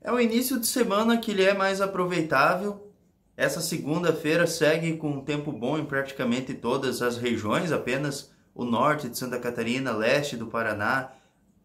É o início de semana que ele é mais aproveitável. Essa segunda-feira segue com um tempo bom em praticamente todas as regiões, apenas o norte de Santa Catarina, leste do Paraná,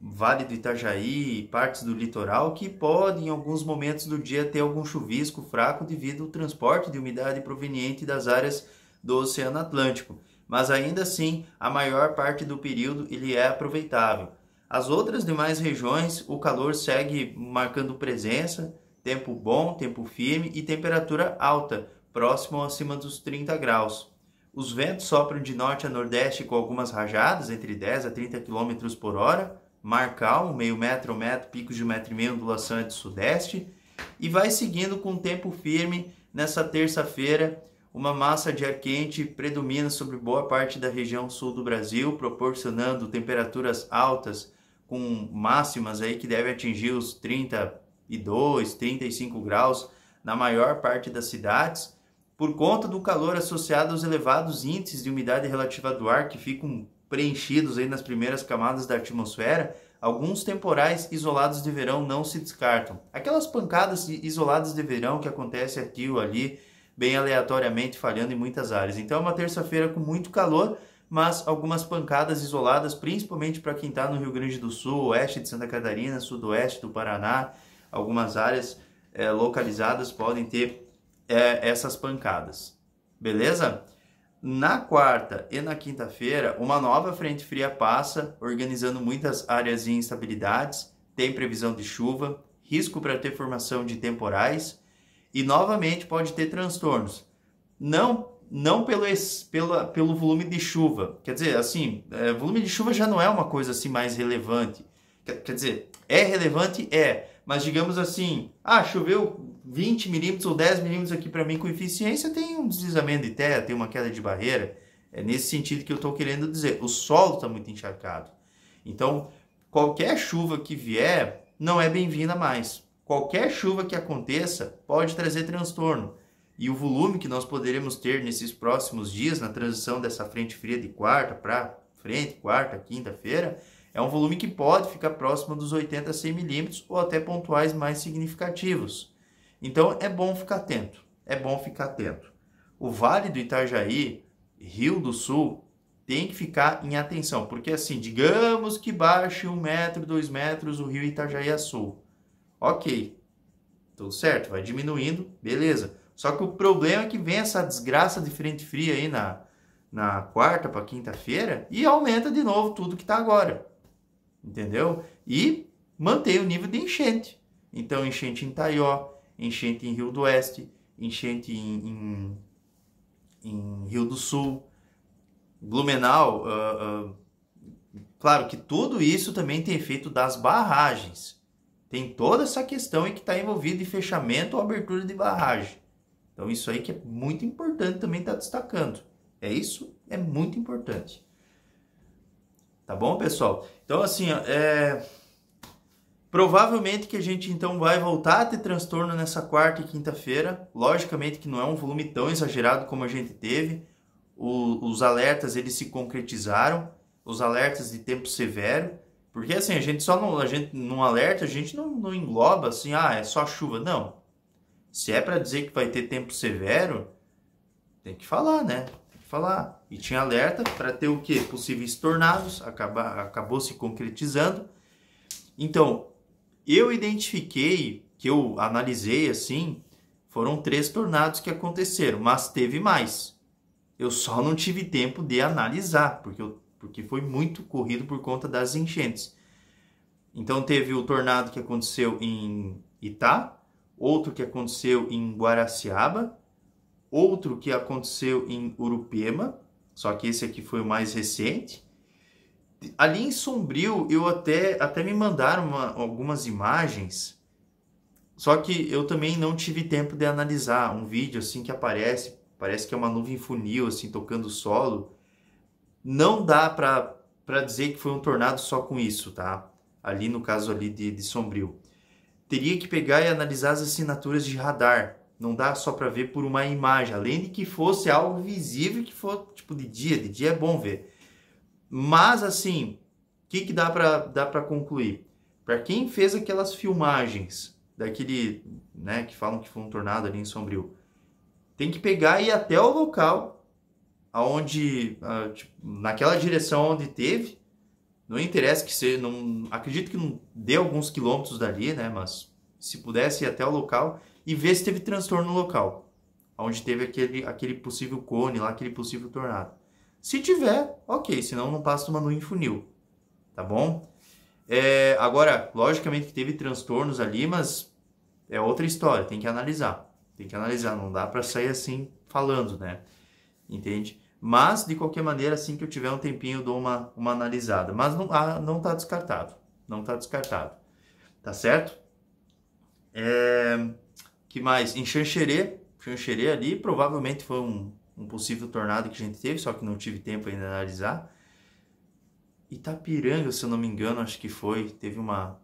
Vale do Itajaí e partes do litoral que podem em alguns momentos do dia ter algum chuvisco fraco devido ao transporte de umidade proveniente das áreas do Oceano Atlântico. Mas ainda assim, a maior parte do período ele é aproveitável. As outras demais regiões, o calor segue marcando presença, tempo bom, tempo firme e temperatura alta, próximo acima dos 30 graus. Os ventos sopram de norte a nordeste com algumas rajadas, entre 10 a 30 km por hora, mar calmo, meio metro ou metro, picos de um metro e meio, ondulação é de sudeste, e vai seguindo com tempo firme nessa terça-feira. Uma massa de ar quente predomina sobre boa parte da região sul do Brasil, proporcionando temperaturas altas com máximas aí que deve atingir os 32, 35 graus na maior parte das cidades, por conta do calor associado aos elevados índices de umidade relativa do ar que ficam preenchidos aí nas primeiras camadas da atmosfera, alguns temporais isolados de verão não se descartam. Aquelas pancadas isoladas de verão que acontece aqui ou ali, bem aleatoriamente falhando em muitas áreas. Então é uma terça-feira com muito calor, mas algumas pancadas isoladas, principalmente para quem está no Rio Grande do Sul, oeste de Santa Catarina, sudoeste do Paraná, algumas áreas é, localizadas podem ter é, essas pancadas. Beleza? Na quarta e na quinta-feira, uma nova frente fria passa, organizando muitas áreas de instabilidades, tem previsão de chuva, risco para ter formação de temporais e novamente pode ter transtornos. Não não pelo, pela, pelo volume de chuva. Quer dizer, assim, é, volume de chuva já não é uma coisa assim mais relevante. Quer, quer dizer, é relevante? É. Mas digamos assim, ah, choveu 20 milímetros ou 10 milímetros aqui para mim com eficiência, tem um deslizamento de terra, tem uma queda de barreira. É nesse sentido que eu estou querendo dizer. O solo está muito encharcado. Então, qualquer chuva que vier não é bem-vinda mais. Qualquer chuva que aconteça pode trazer transtorno e o volume que nós poderemos ter nesses próximos dias, na transição dessa frente fria de quarta para frente, quarta, quinta-feira, é um volume que pode ficar próximo dos 80 a 100 milímetros ou até pontuais mais significativos. Então é bom ficar atento, é bom ficar atento. O Vale do Itajaí, Rio do Sul, tem que ficar em atenção, porque assim, digamos que baixe um metro, dois metros o rio Itajaí a sul. Ok, tudo certo, vai diminuindo, beleza. Só que o problema é que vem essa desgraça de frente fria aí na, na quarta para quinta-feira e aumenta de novo tudo que está agora. Entendeu? E mantém o nível de enchente. Então, enchente em Taió, enchente em Rio do Oeste, enchente em, em, em Rio do Sul, Blumenau. Uh, uh, claro que tudo isso também tem efeito das barragens. Tem toda essa questão aí que está envolvida de fechamento ou abertura de barragem. Então, isso aí que é muito importante também está destacando. É isso? É muito importante. Tá bom, pessoal? Então, assim, é... provavelmente que a gente então vai voltar a ter transtorno nessa quarta e quinta-feira. Logicamente que não é um volume tão exagerado como a gente teve. O... os alertas, eles se concretizaram. Os alertas de tempo severo. Porque, assim, a gente só não, a gente não alerta, a gente não, não engloba, assim, ah, é só chuva. Não, se é para dizer que vai ter tempo severo, tem que falar, né? Tem que falar. E tinha alerta para ter o quê? Possíveis tornados, acaba, acabou se concretizando. Então, eu identifiquei, que eu analisei assim, foram três tornados que aconteceram, mas teve mais. Eu só não tive tempo de analisar, porque, eu, porque foi muito corrido por conta das enchentes. Então teve o tornado que aconteceu em Itá, outro que aconteceu em Guaraciaba, outro que aconteceu em Urupema, só que esse aqui foi o mais recente. Ali em Sombrio, eu até, até me mandaram uma, algumas imagens, só que eu também não tive tempo de analisar um vídeo assim que aparece, parece que é uma nuvem funil assim tocando solo. Não dá para dizer que foi um tornado só com isso, tá? Ali no caso ali de, de Sombrio teria que pegar e analisar as assinaturas de radar. Não dá só para ver por uma imagem, além de que fosse algo visível que for tipo de dia, de dia é bom ver. Mas assim, o que, que dá para dá para concluir? Para quem fez aquelas filmagens daquele, né, que falam que foi um tornado ali em Sombrio, tem que pegar e ir até o local aonde, ah, tipo, naquela direção onde teve não interessa que seja, não, acredito que não dê alguns quilômetros dali, né? Mas se pudesse ir até o local e ver se teve transtorno no local, onde teve aquele, aquele possível cone lá, aquele possível tornado. Se tiver, ok, senão não passa uma nuvem funil, tá bom? É, agora, logicamente que teve transtornos ali, mas é outra história, tem que analisar. Tem que analisar, não dá para sair assim falando, né? Entende? Mas, de qualquer maneira, assim que eu tiver um tempinho, eu dou uma, uma analisada. Mas não, ah, não tá descartado. Não está descartado. Tá certo? É, que mais? Em Xanxerê, Xanxerê ali, provavelmente foi um, um possível tornado que a gente teve, só que não tive tempo ainda de analisar. Itapiranga, se eu não me engano, acho que foi. Teve uma,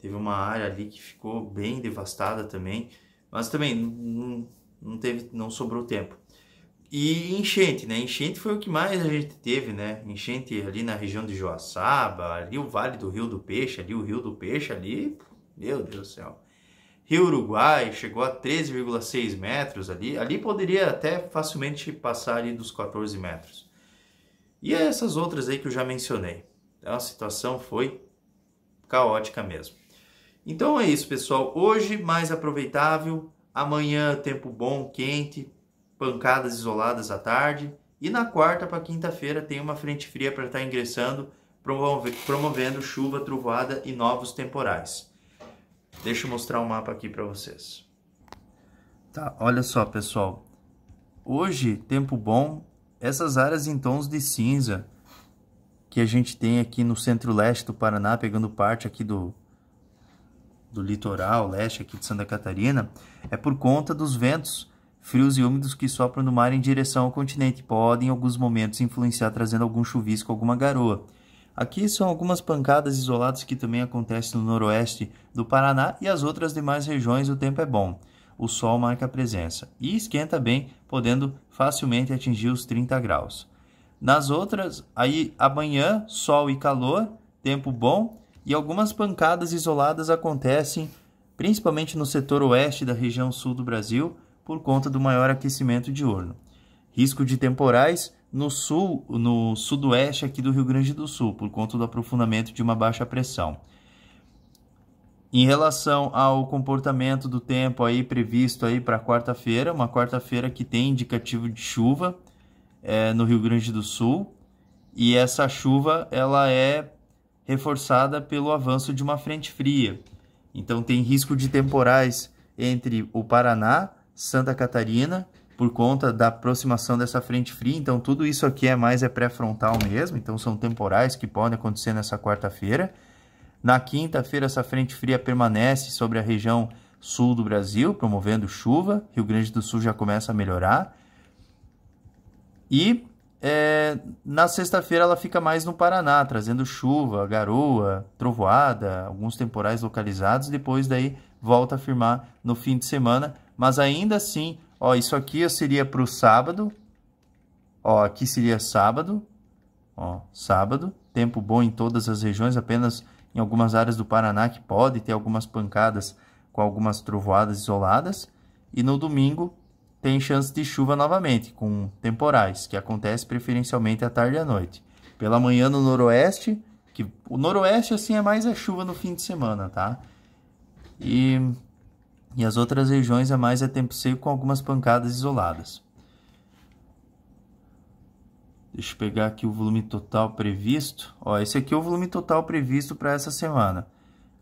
teve uma área ali que ficou bem devastada também. Mas também não, não, teve, não sobrou tempo. E enchente, né? Enchente foi o que mais a gente teve, né? Enchente ali na região de Joaçaba, ali o Vale do Rio do Peixe, ali o Rio do Peixe, ali, meu Deus do céu. Rio Uruguai chegou a 13,6 metros ali, ali poderia até facilmente passar ali dos 14 metros. E essas outras aí que eu já mencionei. Então a situação foi caótica mesmo. Então é isso, pessoal. Hoje mais aproveitável, amanhã tempo bom, quente, pancadas isoladas à tarde. E na quarta para quinta-feira tem uma frente fria para estar tá ingressando, promovendo chuva, trovoada e novos temporais. Deixa eu mostrar o um mapa aqui para vocês. Tá, olha só, pessoal. Hoje, tempo bom, essas áreas em tons de cinza que a gente tem aqui no centro-leste do Paraná, pegando parte aqui do, do litoral leste aqui de Santa Catarina, é por conta dos ventos frios e úmidos que sopram do mar em direção ao continente podem, em alguns momentos, influenciar trazendo algum chuvisco, alguma garoa. Aqui são algumas pancadas isoladas que também acontecem no noroeste do Paraná e as outras demais regiões o tempo é bom. O sol marca a presença e esquenta bem, podendo facilmente atingir os 30 graus. Nas outras, aí amanhã, sol e calor, tempo bom e algumas pancadas isoladas acontecem principalmente no setor oeste da região sul do Brasil, por conta do maior aquecimento diurno. Risco de temporais no sul, no sudoeste aqui do Rio Grande do Sul, por conta do aprofundamento de uma baixa pressão. Em relação ao comportamento do tempo aí previsto aí para quarta-feira, uma quarta-feira que tem indicativo de chuva é, no Rio Grande do Sul, e essa chuva ela é reforçada pelo avanço de uma frente fria. Então tem risco de temporais entre o Paraná Santa Catarina, por conta da aproximação dessa frente fria. Então, tudo isso aqui é mais é pré-frontal mesmo. Então, são temporais que podem acontecer nessa quarta-feira. Na quinta-feira, essa frente fria permanece sobre a região sul do Brasil, promovendo chuva. Rio Grande do Sul já começa a melhorar. E é, na sexta-feira ela fica mais no Paraná, trazendo chuva, garoa, trovoada, alguns temporais localizados. Depois daí volta a firmar no fim de semana mas ainda assim, ó, isso aqui seria para o sábado. Ó, aqui seria sábado. Ó, sábado. Tempo bom em todas as regiões, apenas em algumas áreas do Paraná que pode ter algumas pancadas com algumas trovoadas isoladas. E no domingo tem chance de chuva novamente, com temporais, que acontece preferencialmente à tarde e à noite. Pela manhã no noroeste, que o noroeste assim é mais a chuva no fim de semana, tá? E e as outras regiões a mais é tempo seco com algumas pancadas isoladas. Deixa eu pegar aqui o volume total previsto. Ó, esse aqui é o volume total previsto para essa semana.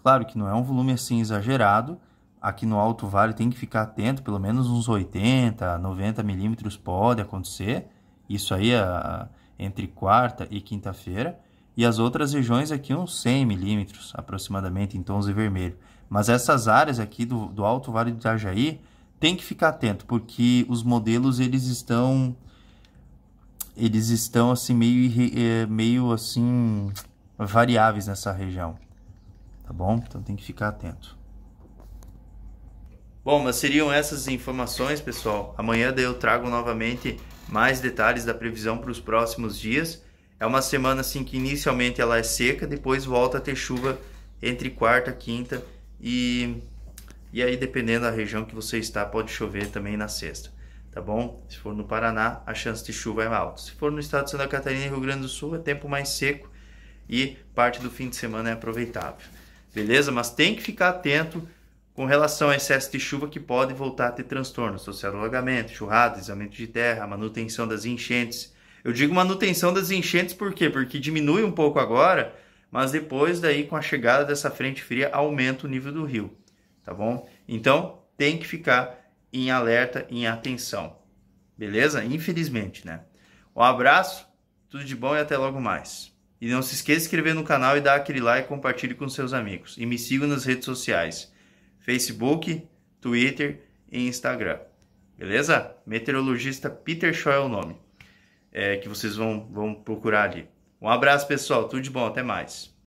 Claro que não é um volume assim exagerado. Aqui no Alto Vale tem que ficar atento, pelo menos uns 80, 90 milímetros pode acontecer. Isso aí é entre quarta e quinta-feira. E as outras regiões aqui uns 100 milímetros aproximadamente em tons de vermelho. Mas essas áreas aqui do, do Alto Vale do Itajaí tem que ficar atento, porque os modelos eles estão eles estão assim meio é, meio assim variáveis nessa região. Tá bom? Então tem que ficar atento. Bom, mas seriam essas informações, pessoal. Amanhã eu trago novamente mais detalhes da previsão para os próximos dias. É uma semana assim que inicialmente ela é seca, depois volta a ter chuva entre quarta, quinta e, e aí, dependendo da região que você está, pode chover também na sexta, tá bom? Se for no Paraná, a chance de chuva é alta. Se for no estado de Santa Catarina e Rio Grande do Sul, é tempo mais seco e parte do fim de semana é aproveitável, beleza? Mas tem que ficar atento com relação a excesso de chuva que pode voltar a ter transtorno, associado ao alagamento, churrada, deslizamento de terra, manutenção das enchentes. Eu digo manutenção das enchentes por quê? Porque diminui um pouco agora, mas depois daí com a chegada dessa frente fria aumenta o nível do rio, tá bom? Então tem que ficar em alerta, em atenção, beleza? Infelizmente, né? Um abraço, tudo de bom e até logo mais. E não se esqueça de inscrever no canal e dar aquele like, e compartilhe com seus amigos e me siga nas redes sociais, Facebook, Twitter e Instagram, beleza? Meteorologista Peter Shaw é o nome é, que vocês vão, vão procurar ali. Um abraço, pessoal. Tudo de bom. Até mais.